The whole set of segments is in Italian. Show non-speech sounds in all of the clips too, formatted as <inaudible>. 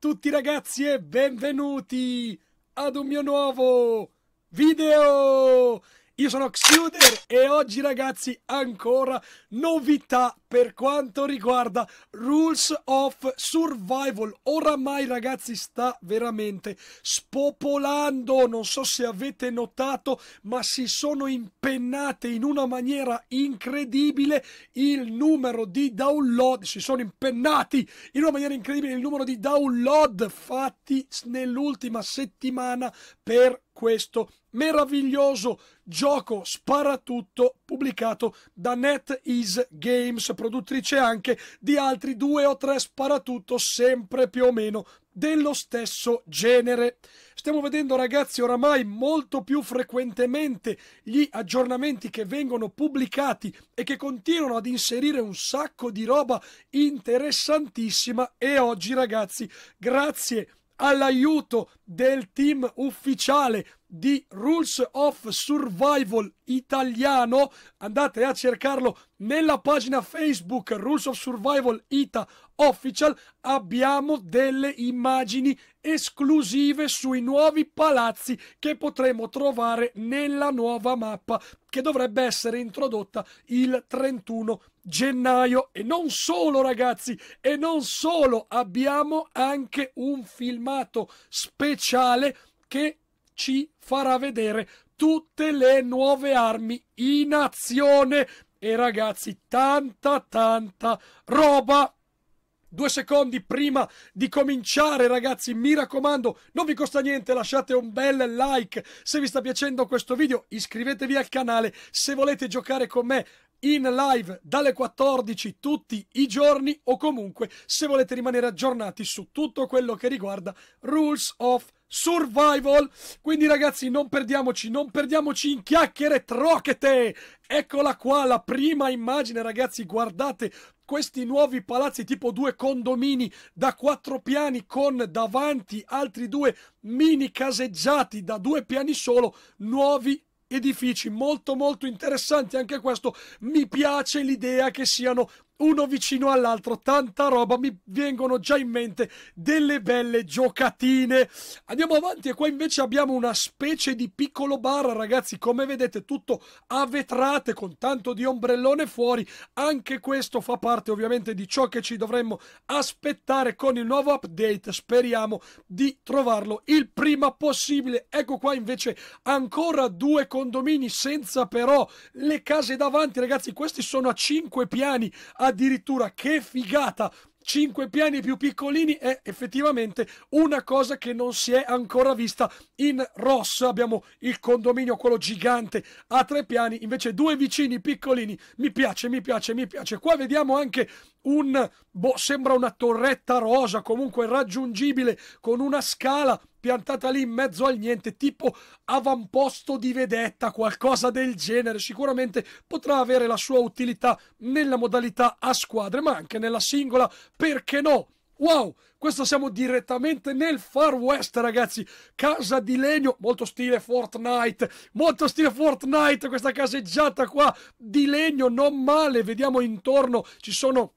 tutti ragazzi e benvenuti ad un mio nuovo video! Io sono Xuder e oggi ragazzi ancora novità per quanto riguarda Rules of Survival. Oramai ragazzi sta veramente spopolando, non so se avete notato, ma si sono impennate in una maniera incredibile il numero di download, si sono impennati in una maniera incredibile il numero di download fatti nell'ultima settimana per questo meraviglioso gioco sparatutto pubblicato da NetEase Games, produttrice anche di altri due o tre sparatutto sempre più o meno dello stesso genere. Stiamo vedendo ragazzi oramai molto più frequentemente gli aggiornamenti che vengono pubblicati e che continuano ad inserire un sacco di roba interessantissima e oggi ragazzi grazie all'aiuto del team ufficiale di Rules of Survival italiano. Andate a cercarlo nella pagina Facebook Rules of Survival Ita Official. Abbiamo delle immagini esclusive sui nuovi palazzi che potremo trovare nella nuova mappa che dovrebbe essere introdotta il 31 gennaio e non solo ragazzi e non solo abbiamo anche un filmato speciale che ci farà vedere tutte le nuove armi in azione. E ragazzi, tanta, tanta roba. Due secondi prima di cominciare, ragazzi, mi raccomando, non vi costa niente, lasciate un bel like se vi sta piacendo questo video, iscrivetevi al canale se volete giocare con me in live dalle 14 tutti i giorni o comunque se volete rimanere aggiornati su tutto quello che riguarda Rules of Survival. Quindi ragazzi, non perdiamoci, non perdiamoci in chiacchiere trochete. Eccola qua la prima immagine, ragazzi, guardate questi nuovi palazzi tipo due condomini da quattro piani con davanti altri due mini caseggiati da due piani solo, nuovi edifici molto molto interessanti anche questo mi piace l'idea che siano uno vicino all'altro, tanta roba, mi vengono già in mente delle belle giocatine. Andiamo avanti e qua invece abbiamo una specie di piccolo bar, ragazzi, come vedete tutto a vetrate con tanto di ombrellone fuori, anche questo fa parte ovviamente di ciò che ci dovremmo aspettare con il nuovo update, speriamo di trovarlo il prima possibile. Ecco qua invece ancora due condomini senza però le case davanti, ragazzi, questi sono a 5 piani, a addirittura che figata! 5 piani più piccolini è effettivamente una cosa che non si è ancora vista in rosso. Abbiamo il condominio, quello gigante a tre piani, invece due vicini piccolini. Mi piace, mi piace, mi piace. Qua vediamo anche un boh, sembra una torretta rosa comunque raggiungibile con una scala piantata lì in mezzo al niente, tipo avamposto di vedetta, qualcosa del genere. Sicuramente potrà avere la sua utilità nella modalità a squadre, ma anche nella singola, perché no? Wow, questo siamo direttamente nel Far West, ragazzi. Casa di legno, molto stile Fortnite, molto stile Fortnite, questa caseggiata qua di legno, non male. Vediamo intorno, ci sono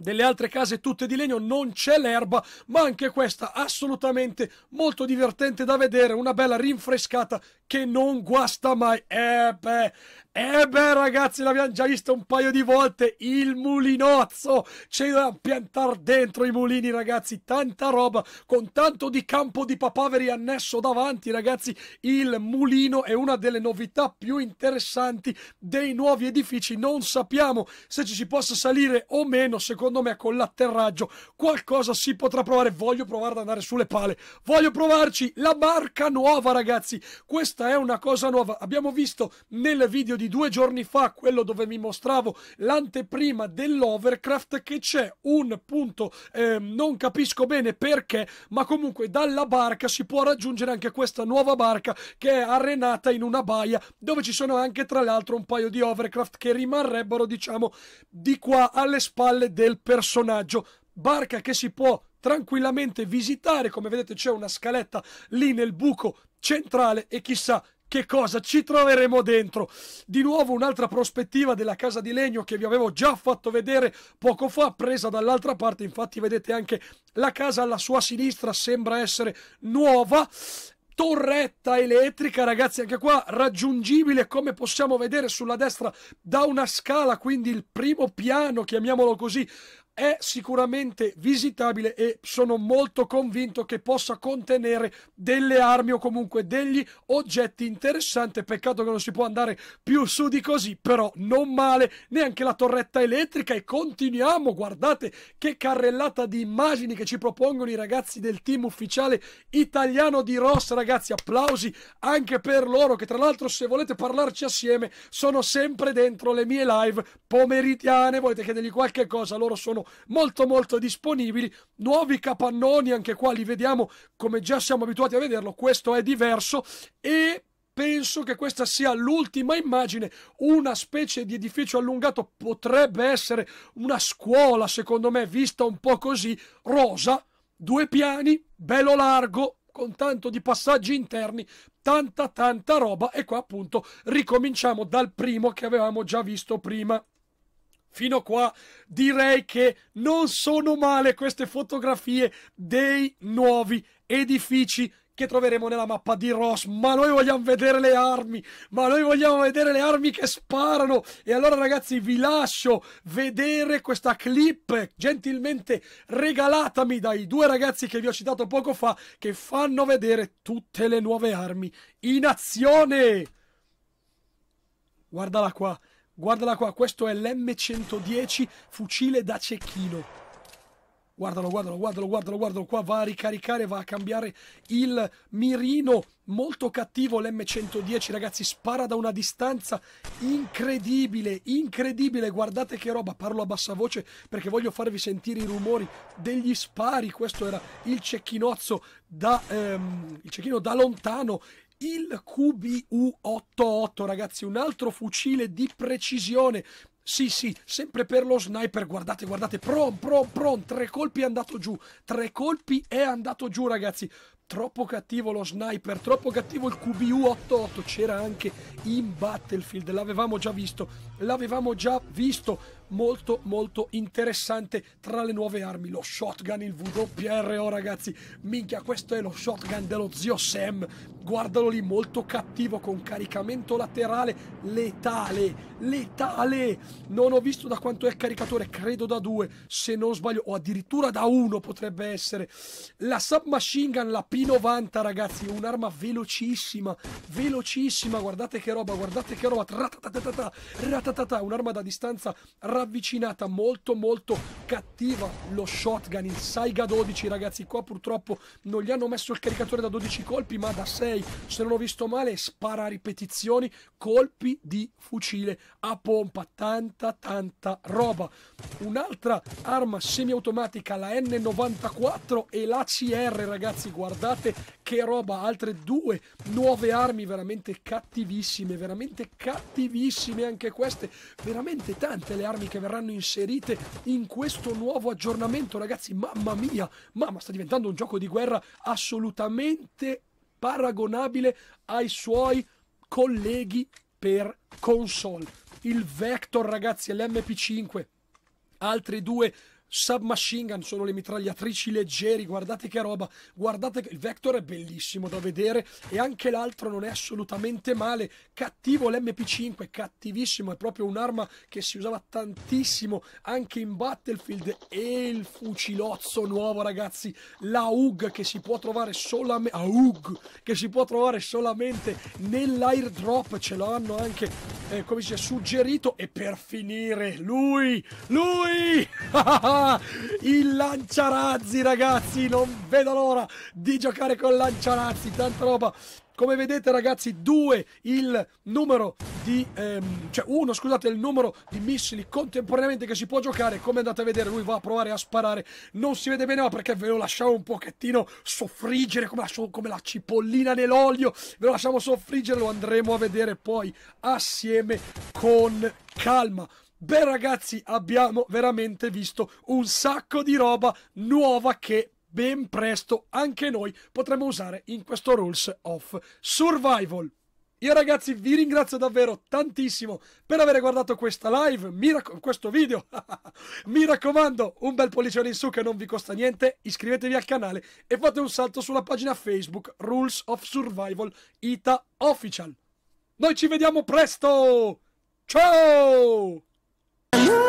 delle altre case tutte di legno non c'è l'erba ma anche questa assolutamente molto divertente da vedere una bella rinfrescata che non guasta mai e eh beh e eh beh ragazzi l'abbiamo già vista un paio di volte il mulinozzo c'è da piantare dentro i mulini ragazzi tanta roba con tanto di campo di papaveri annesso davanti ragazzi il mulino è una delle novità più interessanti dei nuovi edifici non sappiamo se ci si possa salire o meno secondo secondo me con l'atterraggio qualcosa si potrà provare. Voglio provare ad andare sulle pale, voglio provarci. La barca nuova, ragazzi, questa è una cosa nuova. Abbiamo visto nel video di due giorni fa, quello dove mi mostravo l'anteprima dell'Overcraft, che c'è un punto, eh, non capisco bene perché, ma comunque dalla barca si può raggiungere anche questa nuova barca che è arenata in una baia dove ci sono anche tra l'altro un paio di Overcraft che rimarrebbero diciamo di qua alle spalle del del personaggio. Barca che si può tranquillamente visitare, come vedete c'è una scaletta lì nel buco centrale e chissà che cosa ci troveremo dentro. Di nuovo un'altra prospettiva della casa di legno che vi avevo già fatto vedere poco fa, presa dall'altra parte, infatti vedete anche la casa alla sua sinistra sembra essere nuova torretta elettrica, ragazzi, anche qua raggiungibile come possiamo vedere sulla destra da una scala, quindi il primo piano, chiamiamolo così, è sicuramente visitabile e sono molto convinto che possa contenere delle armi o comunque degli oggetti interessanti. Peccato che non si può andare più su di così, però non male neanche la torretta elettrica. E continuiamo, guardate che carrellata di immagini che ci propongono i ragazzi del team ufficiale italiano di Ross. Ragazzi, applausi anche per loro, che tra l'altro, se volete parlarci assieme, sono sempre dentro le mie live pomeridiane. Volete chiedergli qualche cosa? Loro sono sono molto molto disponibili. Nuovi capannoni, anche qua li vediamo come già siamo abituati a vederlo, questo è diverso e penso che questa sia l'ultima immagine, una specie di edificio allungato, potrebbe essere una scuola, secondo me, vista un po' così, rosa, due piani, bello largo, con tanto di passaggi interni, tanta tanta roba e qua appunto ricominciamo dal primo che avevamo già visto prima fino a qua direi che non sono male queste fotografie dei nuovi edifici che troveremo nella mappa di Ross. Ma noi vogliamo vedere le armi, ma noi vogliamo vedere le armi che sparano. E allora ragazzi vi lascio vedere questa clip gentilmente regalatami dai due ragazzi che vi ho citato poco fa che fanno vedere tutte le nuove armi in azione. Guardala qua. Guardala qua, questo è l'M110 fucile da cecchino. Guardalo, guardalo, guardalo, guardalo, guardalo. Qua va a ricaricare, va a cambiare il mirino. Molto cattivo l'M110, ragazzi. Spara da una distanza incredibile, incredibile. Guardate che roba. Parlo a bassa voce perché voglio farvi sentire i rumori degli spari. Questo era il cecchinozzo da, ehm, il cecchino da lontano il QBU-88, ragazzi, un altro fucile di precisione. Sì, sì, sempre per lo sniper, guardate, guardate, pron, pron, pron, tre colpi è andato giù, tre colpi è andato giù, ragazzi. Troppo cattivo lo sniper, troppo cattivo il QBU-88, c'era anche in Battlefield, l'avevamo già visto, l'avevamo già visto molto molto interessante tra le nuove armi, lo shotgun, il WRO oh, ragazzi, minchia questo è lo shotgun dello zio Sam, guardalo lì molto cattivo con caricamento laterale letale, letale, non ho visto da quanto è il caricatore, credo da due se non sbaglio o addirittura da uno potrebbe essere, la submachine gun, la P90 ragazzi, un'arma velocissima, velocissima, guardate che roba, guardate che roba, un'arma da distanza rapida ravvicinata molto molto cattiva lo shotgun il Saiga 12 ragazzi qua purtroppo non gli hanno messo il caricatore da 12 colpi ma da 6 se non ho visto male spara a ripetizioni colpi di fucile a pompa tanta tanta roba un'altra arma semiautomatica la N94 e la CR ragazzi guardate che roba altre due nuove armi veramente cattivissime veramente cattivissime anche queste veramente tante le armi che verranno inserite in questo nuovo aggiornamento, ragazzi. Mamma mia, mamma, sta diventando un gioco di guerra assolutamente paragonabile ai suoi colleghi per console. Il Vector, ragazzi, e l'MP5. Altri due submachine gun sono le mitragliatrici leggeri guardate che roba guardate che il Vector è bellissimo da vedere e anche l'altro non è assolutamente male cattivo l'MP5 cattivissimo è proprio un'arma che si usava tantissimo anche in Battlefield e il fucilozzo nuovo ragazzi la UG che si può trovare solamente AUG che si può trovare solamente nell'airdrop ce l'hanno anche eh, come si è suggerito e per finire lui lui <laughs> il lanciarazzi, ragazzi, non vedo l'ora di giocare con lanciarazzi, tanta roba. Come vedete ragazzi, due il numero di, ehm, cioè uno scusate, il numero di missili contemporaneamente che si può giocare. Come andate a vedere, lui va a provare a sparare. Non si vede bene, ma perché ve lo lasciamo un pochettino soffriggere come la, come la cipollina nell'olio. Ve lo lasciamo soffriggere, lo andremo a vedere poi assieme con calma. Beh ragazzi, abbiamo veramente visto un sacco di roba nuova che ben presto anche noi potremo usare in questo Rules of Survival. Io ragazzi vi ringrazio davvero tantissimo per aver guardato questa live, questo video. <laughs> mi raccomando, un bel pollicione in su che non vi costa niente, iscrivetevi al canale e fate un salto sulla pagina Facebook Rules of Survival Ita Official. Noi ci vediamo presto! Ciao! Hello.